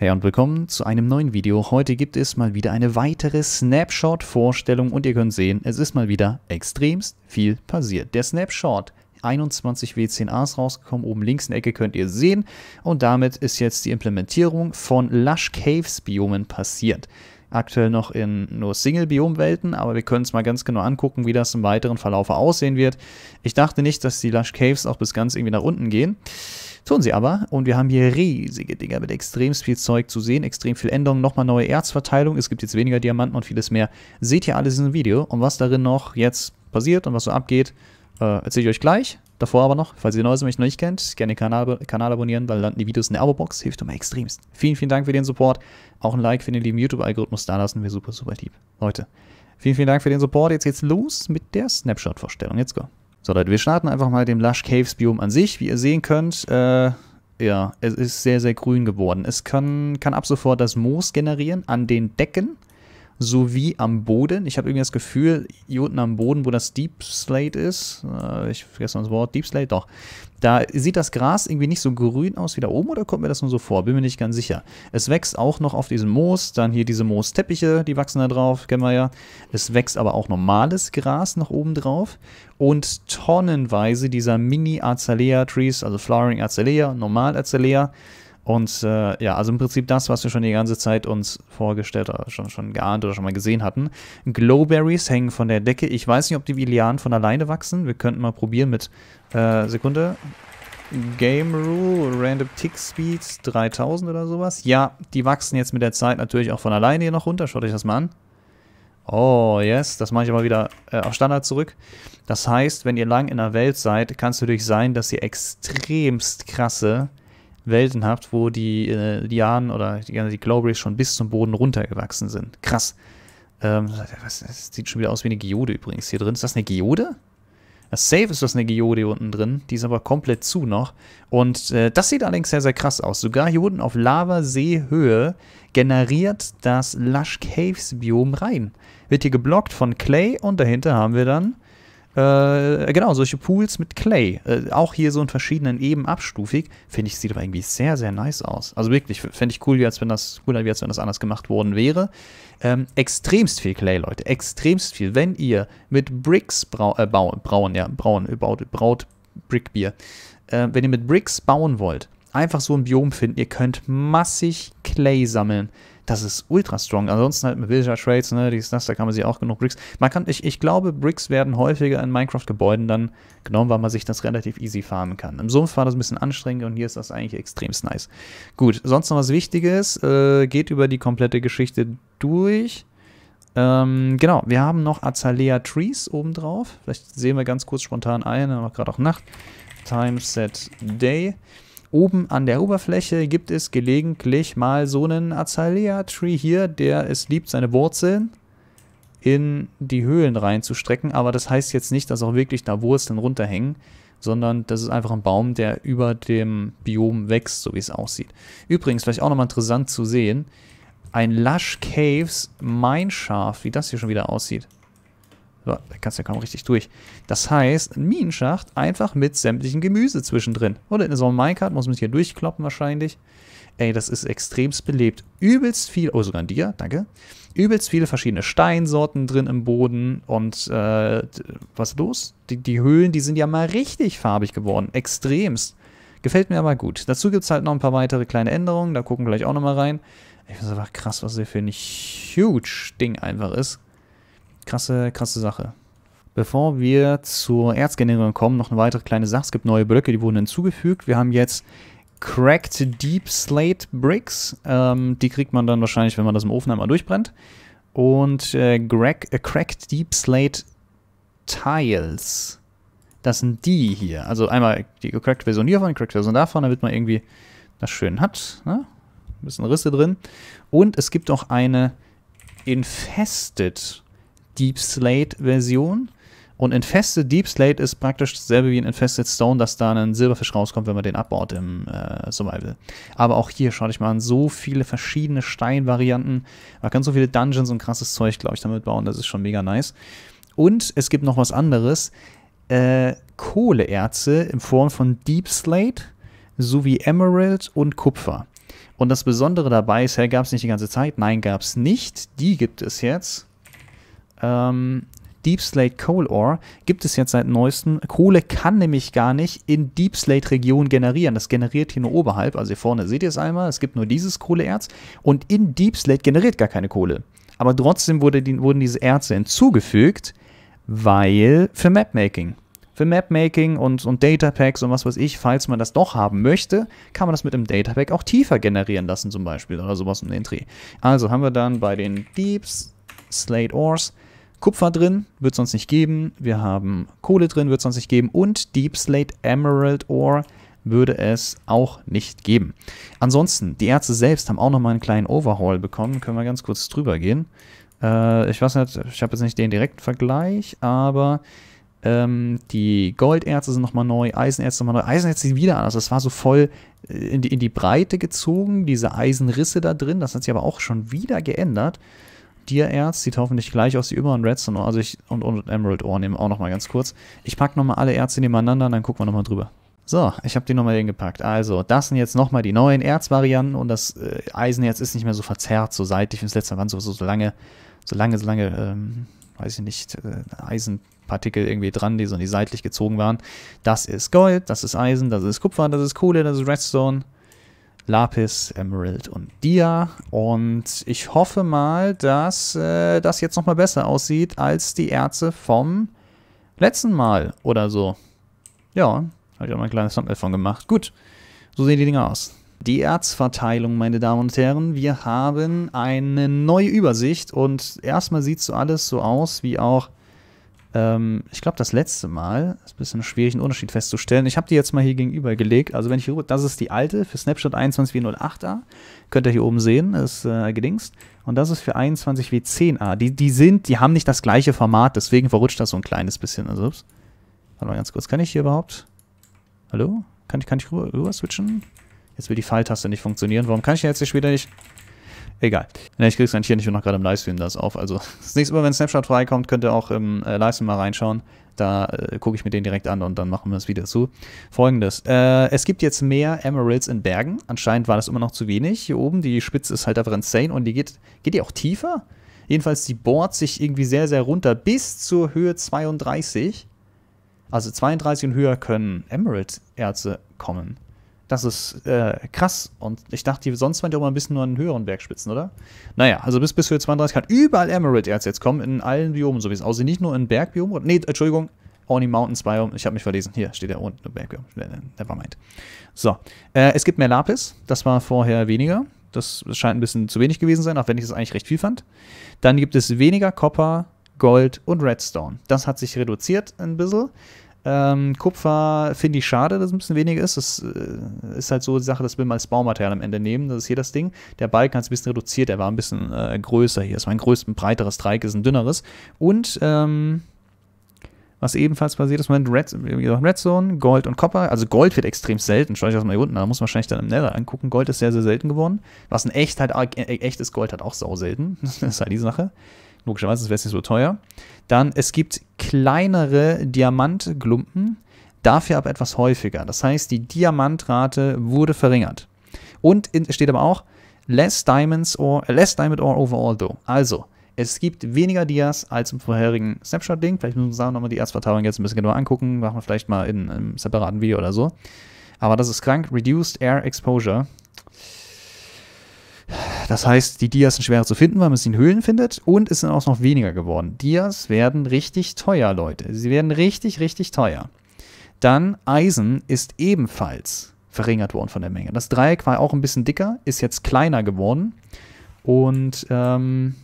Hey und willkommen zu einem neuen Video. Heute gibt es mal wieder eine weitere Snapshot-Vorstellung und ihr könnt sehen, es ist mal wieder extremst viel passiert. Der Snapshot 21 W10As rausgekommen, oben links in der Ecke könnt ihr sehen und damit ist jetzt die Implementierung von Lush Caves Biomen passiert. Aktuell noch in nur Single-Biom-Welten, aber wir können es mal ganz genau angucken, wie das im weiteren Verlauf aussehen wird. Ich dachte nicht, dass die Lush Caves auch bis ganz irgendwie nach unten gehen. Tun sie aber. Und wir haben hier riesige Dinger mit extrem viel Zeug zu sehen, extrem viel Änderungen, nochmal neue Erzverteilung. Es gibt jetzt weniger Diamanten und vieles mehr. Seht ihr alles in diesem Video. Und was darin noch jetzt passiert und was so abgeht, äh, erzähle ich euch gleich. Davor aber noch, falls ihr neu seid und mich noch nicht kennt, gerne den Kanal, Kanal abonnieren, dann landen die Videos in der Abo-Box. Hilft immer extremst. Vielen, vielen Dank für den Support. Auch ein Like für den lieben YouTube-Algorithmus da lassen. Wäre super, super lieb. Leute, vielen, vielen Dank für den Support. Jetzt geht's los mit der Snapshot-Vorstellung. Let's go. So Leute, wir starten einfach mal dem Lush Caves Biom an sich. Wie ihr sehen könnt, äh, ja, es ist sehr, sehr grün geworden. Es kann, kann ab sofort das Moos generieren an den Decken sowie am Boden. Ich habe irgendwie das Gefühl, hier unten am Boden, wo das Deep Slate ist, äh, ich vergesse das Wort, Deep Slate, doch, da sieht das Gras irgendwie nicht so grün aus wie da oben oder kommt mir das nur so vor? Bin mir nicht ganz sicher. Es wächst auch noch auf diesem Moos, dann hier diese Moosteppiche, die wachsen da drauf, kennen wir ja. Es wächst aber auch normales Gras nach oben drauf und tonnenweise dieser Mini-Azalea-Trees, also Flowering Azalea, Normal Azalea, und äh, ja, also im Prinzip das, was wir schon die ganze Zeit uns vorgestellt oder äh, schon, schon geahnt oder schon mal gesehen hatten. Glowberries hängen von der Decke. Ich weiß nicht, ob die wie von alleine wachsen. Wir könnten mal probieren mit, äh, Sekunde, Game Rule, Random Tick Speed 3000 oder sowas. Ja, die wachsen jetzt mit der Zeit natürlich auch von alleine hier noch runter. Schaut euch das mal an. Oh, yes. Das mache ich aber wieder äh, auf Standard zurück. Das heißt, wenn ihr lang in der Welt seid, kann es natürlich sein, dass ihr extremst krasse weltenhaft, wo die äh, Lianen oder die, die Glowberries schon bis zum Boden runtergewachsen sind. Krass. Ähm, das sieht schon wieder aus wie eine Geode übrigens hier drin. Ist das eine Geode? Das Safe ist das eine Geode hier unten drin. Die ist aber komplett zu noch. Und äh, das sieht allerdings sehr, sehr krass aus. Sogar hier unten auf Lavaseehöhe generiert das Lush Caves Biom rein. Wird hier geblockt von Clay und dahinter haben wir dann äh, genau, solche Pools mit Clay. Äh, auch hier so in verschiedenen Eben abstufig. Finde ich, sieht aber irgendwie sehr, sehr nice aus. Also wirklich, fände ich cool, als wenn das, cooler, als wenn das anders gemacht worden wäre. Ähm, extremst viel Clay, Leute. Extremst viel. Wenn ihr mit Bricks brau äh, bauen, brauen, ja, brauen, äh, baut, braut Brickbier. Äh, wenn ihr mit Bricks bauen wollt, einfach so ein Biom finden. Ihr könnt massig Clay sammeln das ist ultra strong. Ansonsten halt mit Villager Trades, ne, dies, das, da kann man sich auch genug Bricks. Man kann, ich, ich glaube, Bricks werden häufiger in Minecraft-Gebäuden dann genommen, weil man sich das relativ easy farmen kann. Im Sumpf war das ein bisschen anstrengend und hier ist das eigentlich extrem nice. Gut, sonst noch was Wichtiges, äh, geht über die komplette Geschichte durch. Ähm, genau, wir haben noch Azalea Trees obendrauf. Vielleicht sehen wir ganz kurz spontan ein, haben wir gerade auch Nacht. Time Set Day. Oben an der Oberfläche gibt es gelegentlich mal so einen Azalea-Tree hier, der es liebt, seine Wurzeln in die Höhlen reinzustrecken. Aber das heißt jetzt nicht, dass auch wirklich da Wurzeln runterhängen, sondern das ist einfach ein Baum, der über dem Biom wächst, so wie es aussieht. Übrigens, vielleicht auch nochmal interessant zu sehen, ein Lush Caves Mineshaft, wie das hier schon wieder aussieht. So, da kannst du ja kaum richtig durch. Das heißt, ein Minenschacht einfach mit sämtlichen Gemüse zwischendrin. Oder in so einem Minecart muss man sich hier durchkloppen wahrscheinlich. Ey, das ist extremst belebt. Übelst viel, oh sogar ein Dia, danke. Übelst viele verschiedene Steinsorten drin im Boden und äh, was ist los? Die, die Höhlen, die sind ja mal richtig farbig geworden. Extremst. Gefällt mir aber gut. Dazu gibt es halt noch ein paar weitere kleine Änderungen. Da gucken wir gleich auch nochmal rein. Ich finde es einfach krass, was hier für ein huge Ding einfach ist krasse, krasse Sache. Bevor wir zur Erzgenerierung kommen, noch eine weitere kleine Sache. Es gibt neue Blöcke, die wurden hinzugefügt. Wir haben jetzt Cracked Deep Slate Bricks. Ähm, die kriegt man dann wahrscheinlich, wenn man das im Ofen einmal durchbrennt. Und äh, Greg, äh, Cracked Deep Slate Tiles. Das sind die hier. Also einmal die Cracked Version hiervon, die Cracked Version davon, damit man irgendwie das schön hat. Ne? Ein bisschen Risse drin. Und es gibt auch eine Infested Deep Slate-Version. Und Infested Deep Slate ist praktisch dasselbe wie ein Infested Stone, dass da ein Silberfisch rauskommt, wenn man den abbaut im äh, Survival. Aber auch hier, schaut euch mal an, so viele verschiedene Steinvarianten. Man kann so viele Dungeons und krasses Zeug, glaube ich, damit bauen. Das ist schon mega nice. Und es gibt noch was anderes. Äh, Kohleerze in Form von Deep Slate sowie Emerald und Kupfer. Und das Besondere dabei ist, hey, gab es nicht die ganze Zeit? Nein, gab es nicht. Die gibt es jetzt ähm, Deep Slate Coal Ore gibt es jetzt seit neuestem. Kohle kann nämlich gar nicht in Deep Slate Region generieren. Das generiert hier nur oberhalb. Also hier vorne seht ihr es einmal. Es gibt nur dieses Kohleerz. Und in Deep Slate generiert gar keine Kohle. Aber trotzdem wurde die, wurden diese Erze hinzugefügt, weil für Mapmaking. Für Mapmaking und, und Datapacks und was weiß ich, falls man das doch haben möchte, kann man das mit einem Datapack auch tiefer generieren lassen, zum Beispiel, oder sowas um den Dreh. Also haben wir dann bei den Deep Slate Ores Kupfer drin, wird es sonst nicht geben. Wir haben Kohle drin, wird es sonst nicht geben. Und Deep Slate Emerald Ore würde es auch nicht geben. Ansonsten, die Ärzte selbst haben auch nochmal einen kleinen Overhaul bekommen. Können wir ganz kurz drüber gehen. Äh, ich weiß nicht, ich habe jetzt nicht den direkten Vergleich, aber ähm, die Goldärzte sind nochmal neu, Eisenerze nochmal neu. Eisenerze sieht wieder anders. Das war so voll äh, in die, in die Breite gezogen, diese Eisenrisse da drin. Das hat sich aber auch schon wieder geändert. Stiererz, die taufen dich gleich aus wie immer. und Redstone also ich, und, und Emerald Ohr nehmen auch nochmal ganz kurz. Ich packe nochmal alle Erze nebeneinander und dann gucken wir nochmal drüber. So, ich habe die nochmal hingepackt. Also, das sind jetzt nochmal die neuen Erzvarianten und das äh, Eisenerz ist nicht mehr so verzerrt, so seitlich. wie das letzte Mal, waren so, so, so lange, so lange, so lange, ähm, weiß ich nicht, äh, Eisenpartikel irgendwie dran, die so die seitlich gezogen waren. Das ist Gold, das ist Eisen, das ist Kupfer, das ist Kohle, das ist Redstone. Lapis, Emerald und Dia. Und ich hoffe mal, dass äh, das jetzt nochmal besser aussieht als die Erze vom letzten Mal oder so. Ja, habe ich auch mal ein kleines Thumbnail von gemacht. Gut, so sehen die Dinge aus. Die Erzverteilung, meine Damen und Herren. Wir haben eine neue Übersicht und erstmal sieht so alles so aus wie auch ähm, ich glaube, das letzte Mal ist ein bisschen schwierig, einen Unterschied festzustellen. Ich habe die jetzt mal hier gegenüber gelegt. Also, wenn ich hier rüber, das ist die alte für Snapshot 21W08A. Könnt ihr hier oben sehen, ist äh, gedingst. Und das ist für 21W10A. Die, die sind, die haben nicht das gleiche Format, deswegen verrutscht das so ein kleines bisschen. Also, ups. Warte mal ganz kurz. Kann ich hier überhaupt. Hallo? Kann, kann ich rüber, rüber switchen? Jetzt will die Pfeiltaste nicht funktionieren. Warum kann ich jetzt hier später nicht. Egal. ich krieg's eigentlich hier nicht, ich noch gerade im Livestream das auf. Also das nächste Mal, wenn Snapshot freikommt, könnt ihr auch im äh, Livestream mal reinschauen. Da äh, gucke ich mir den direkt an und dann machen wir das Video zu. Folgendes. Äh, es gibt jetzt mehr Emeralds in Bergen. Anscheinend war das immer noch zu wenig. Hier oben, die Spitze ist halt einfach insane und die geht, geht die auch tiefer? Jedenfalls, die bohrt sich irgendwie sehr, sehr runter bis zur Höhe 32. Also 32 und höher können Emerald-Erze kommen. Das ist äh, krass. Und ich dachte, sonst waren die auch mal ein bisschen nur an höheren Bergspitzen, oder? Naja, also bis, bis Höhe 32 kann überall Emerald-Erz jetzt kommen, in allen Biomen so wie es aussieht. Nicht nur in Bergbiomen. Nee, Entschuldigung, Horny Mountains Biome. Ich habe mich verlesen. Hier steht der unten Bergbiom. Äh, nevermind. So, äh, es gibt mehr Lapis. Das war vorher weniger. Das scheint ein bisschen zu wenig gewesen sein, auch wenn ich das eigentlich recht viel fand. Dann gibt es weniger Copper, Gold und Redstone. Das hat sich reduziert ein bisschen. Ähm, Kupfer finde ich schade, dass es ein bisschen weniger ist. Das äh, ist halt so die Sache, das will man als Baumaterial am Ende nehmen. Das ist hier das Ding. Der Balken hat es ein bisschen reduziert, er war ein bisschen äh, größer hier. Das war ein größten, breiteres Dreieck, ist ein dünneres. Und ähm, was ebenfalls passiert ist, Moment, Red, Red Gold und Copper. Also Gold wird extrem selten, Schau ich das mal hier unten an, da muss man wahrscheinlich dann im Nether angucken. Gold ist sehr, sehr selten geworden. Was ein echt halt, äh, echtes Gold hat auch sau selten. das ist halt die Sache. Logischerweise, wäre es nicht so teuer. Dann, es gibt kleinere Diamantglumpen, dafür aber etwas häufiger. Das heißt, die Diamantrate wurde verringert. Und es steht aber auch, less diamonds or less diamond ore overall though. Also, es gibt weniger Dias als im vorherigen Snapshot-Ding. Vielleicht müssen wir uns nochmal die Erstverteilung jetzt ein bisschen genauer angucken. Machen wir vielleicht mal in einem separaten Video oder so. Aber das ist krank. Reduced Air Exposure. Das heißt, die Dias sind schwerer zu finden, weil man sie in Höhlen findet und es sind auch noch weniger geworden. Dias werden richtig teuer, Leute. Sie werden richtig, richtig teuer. Dann Eisen ist ebenfalls verringert worden von der Menge. Das Dreieck war auch ein bisschen dicker, ist jetzt kleiner geworden. Und ähm,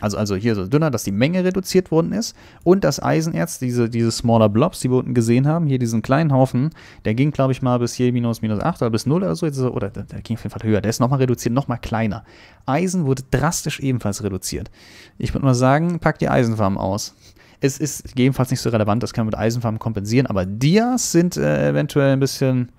also, also hier so dünner, dass die Menge reduziert worden ist und das Eisenerz, diese, diese smaller Blobs, die wir unten gesehen haben, hier diesen kleinen Haufen, der ging, glaube ich, mal bis hier minus, minus 8 oder bis 0 oder so, jetzt, oder der, der ging auf jeden Fall höher, der ist nochmal reduziert, nochmal kleiner. Eisen wurde drastisch ebenfalls reduziert. Ich würde mal sagen, pack die Eisenfarm aus. Es ist jedenfalls nicht so relevant, das kann man mit Eisenfarm kompensieren, aber Dias sind äh, eventuell ein bisschen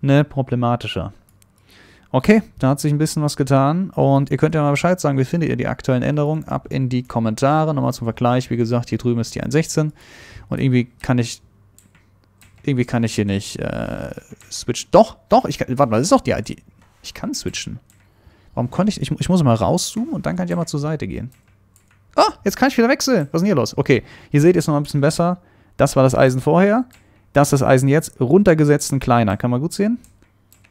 ne, problematischer. Okay, da hat sich ein bisschen was getan und ihr könnt ja mal Bescheid sagen, wie findet ihr die aktuellen Änderungen? Ab in die Kommentare, nochmal zum Vergleich, wie gesagt, hier drüben ist die 1.16 und irgendwie kann ich irgendwie kann ich hier nicht äh, switchen. Doch, doch, ich kann, warte mal, das ist doch die ID. Ich kann switchen. Warum konnte ich, ich, ich muss mal rauszoomen und dann kann ich ja mal zur Seite gehen. Ah, jetzt kann ich wieder wechseln. Was ist denn hier los? Okay, hier seht ihr es noch ein bisschen besser. Das war das Eisen vorher. Das ist das Eisen jetzt. Runtergesetzt und kleiner. Kann man gut sehen?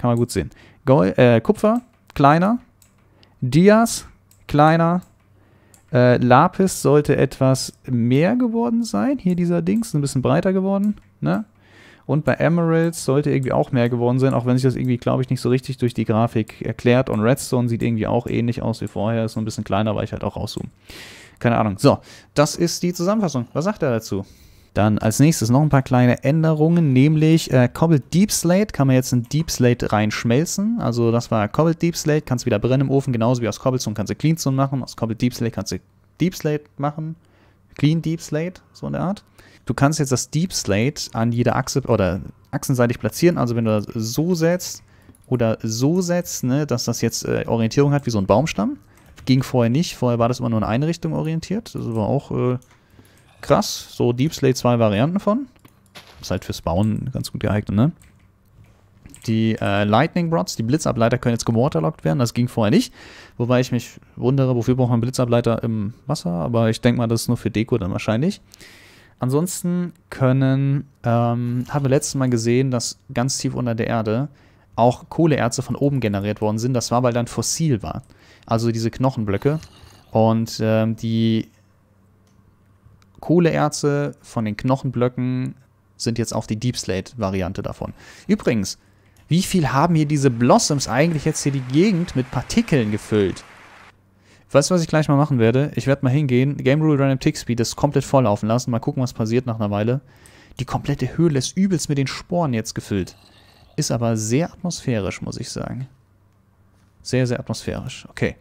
Kann man gut sehen. Gold, äh, Kupfer, kleiner. Dias, kleiner. Äh, Lapis sollte etwas mehr geworden sein. Hier dieser Dings, ein bisschen breiter geworden. Ne? Und bei Emeralds sollte irgendwie auch mehr geworden sein, auch wenn sich das irgendwie, glaube ich, nicht so richtig durch die Grafik erklärt. Und Redstone sieht irgendwie auch ähnlich aus wie vorher. Ist nur ein bisschen kleiner, weil ich halt auch rauszoome. Keine Ahnung. So, das ist die Zusammenfassung. Was sagt er dazu? Dann als nächstes noch ein paar kleine Änderungen, nämlich äh, Cobalt Deep Slate kann man jetzt in Deep Slate reinschmelzen. Also das war Cobalt Deep Slate, kannst du wieder brennen im Ofen, genauso wie aus Cobblestone kannst du Cleanstone machen, aus Cobalt Deep Slate kannst du Deep Slate machen, Clean Deep Slate, so in der Art. Du kannst jetzt das Deep Slate an jeder Achse oder achsenseitig platzieren, also wenn du das so setzt oder so setzt, ne, dass das jetzt äh, Orientierung hat wie so ein Baumstamm. Ging vorher nicht, vorher war das immer nur in eine Richtung orientiert, das war auch... Äh, krass. So Deep Slate zwei Varianten von. Ist halt fürs Bauen ganz gut geeignet, ne? Die äh, Lightning Rods, die Blitzableiter können jetzt gewaterlockt werden. Das ging vorher nicht. Wobei ich mich wundere, wofür braucht man Blitzableiter im Wasser? Aber ich denke mal, das ist nur für Deko dann wahrscheinlich. Ansonsten können, ähm, haben wir letztes Mal gesehen, dass ganz tief unter der Erde auch Kohleerze von oben generiert worden sind. Das war, weil dann fossil war. Also diese Knochenblöcke. Und ähm, die Kohleerze von den Knochenblöcken sind jetzt auch die Deep Slate-Variante davon. Übrigens, wie viel haben hier diese Blossoms eigentlich jetzt hier die Gegend mit Partikeln gefüllt? Weißt du, was ich gleich mal machen werde? Ich werde mal hingehen, Game Rule Random Tick Speed das komplett volllaufen lassen, mal gucken, was passiert nach einer Weile. Die komplette Höhle ist übelst mit den Sporen jetzt gefüllt. Ist aber sehr atmosphärisch, muss ich sagen. Sehr, sehr atmosphärisch. Okay.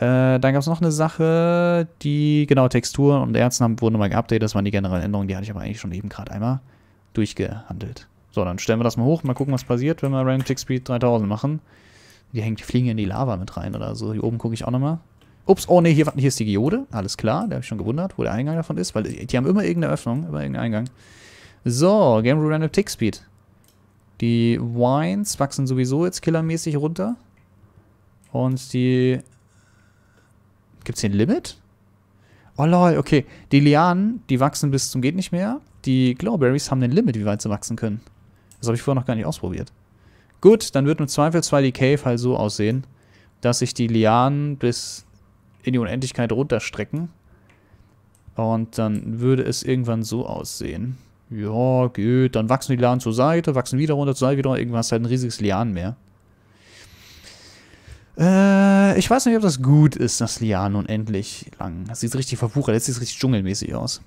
Äh, dann gab es noch eine Sache, die, genau, Texturen und Ärzte haben, wurden mal geupdatet. Das waren die generellen Änderungen, die hatte ich aber eigentlich schon eben gerade einmal durchgehandelt. So, dann stellen wir das mal hoch, mal gucken, was passiert, wenn wir Random Tick Speed 3000 machen. Die hängt, fliegen in die Lava mit rein oder so. Hier oben gucke ich auch nochmal. Ups, oh ne, hier, hier, ist die Geode. Alles klar, da habe ich schon gewundert, wo der Eingang davon ist, weil die, die haben immer irgendeine Öffnung, immer irgendeinen Eingang. So, Game Rule Random Tick Speed. Die Wines wachsen sowieso jetzt killermäßig runter. Und die Gibt es hier ein Limit? Oh lol, okay. Die Lianen, die wachsen bis zum geht nicht mehr. Die Glowberries haben ein Limit, wie weit sie wachsen können. Das habe ich vorher noch gar nicht ausprobiert. Gut, dann wird im Zweifelsfall die Cave halt so aussehen, dass sich die Lianen bis in die Unendlichkeit runterstrecken. Und dann würde es irgendwann so aussehen. Ja, geht. Dann wachsen die Lianen zur Seite, wachsen wieder runter zur Seite, wieder. Irgendwann ist halt ein riesiges mehr. Äh, ich weiß nicht, ob das gut ist, dass Lianen unendlich lang. Das sieht richtig verwuchert, jetzt sieht es richtig dschungelmäßig aus.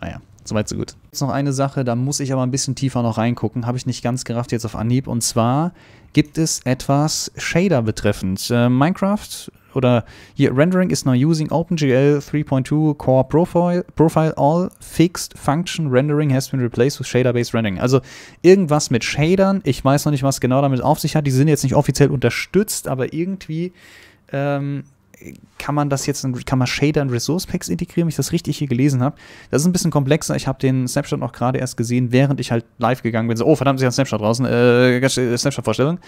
Naja, soweit so gut. Jetzt noch eine Sache, da muss ich aber ein bisschen tiefer noch reingucken. Habe ich nicht ganz gerafft jetzt auf Anhieb. Und zwar gibt es etwas Shader betreffend. Äh, Minecraft oder hier Rendering is now using OpenGL 3.2 Core Profile, Profile All Fixed Function Rendering has been replaced with Shader-Based Rendering. Also irgendwas mit Shadern. Ich weiß noch nicht, was genau damit auf sich hat. Die sind jetzt nicht offiziell unterstützt, aber irgendwie ähm, kann man das jetzt, in, kann man Shader in Resource Packs integrieren, wenn ich das richtig hier gelesen habe. Das ist ein bisschen komplexer. Ich habe den Snapshot noch gerade erst gesehen, während ich halt live gegangen bin. So, oh verdammt, sie habe einen Snapshot draußen. Äh, Snapshot-Vorstellung.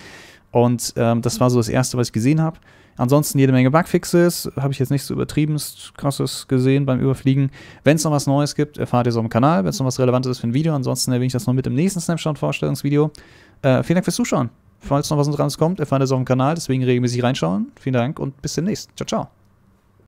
Und ähm, das war so das Erste, was ich gesehen habe. Ansonsten jede Menge Bugfixes. Habe ich jetzt nichts so übertriebenst krasses gesehen beim Überfliegen. Wenn es noch was Neues gibt, erfahrt ihr es auf dem Kanal. Wenn es noch was Relevantes ist für ein Video. Ansonsten erwähne ich das noch mit dem nächsten Snapshot-Vorstellungsvideo. Äh, vielen Dank fürs Zuschauen. Falls noch was Interessantes kommt, erfahrt ihr es auf dem Kanal. Deswegen regelmäßig reinschauen. Vielen Dank und bis demnächst. Ciao, ciao.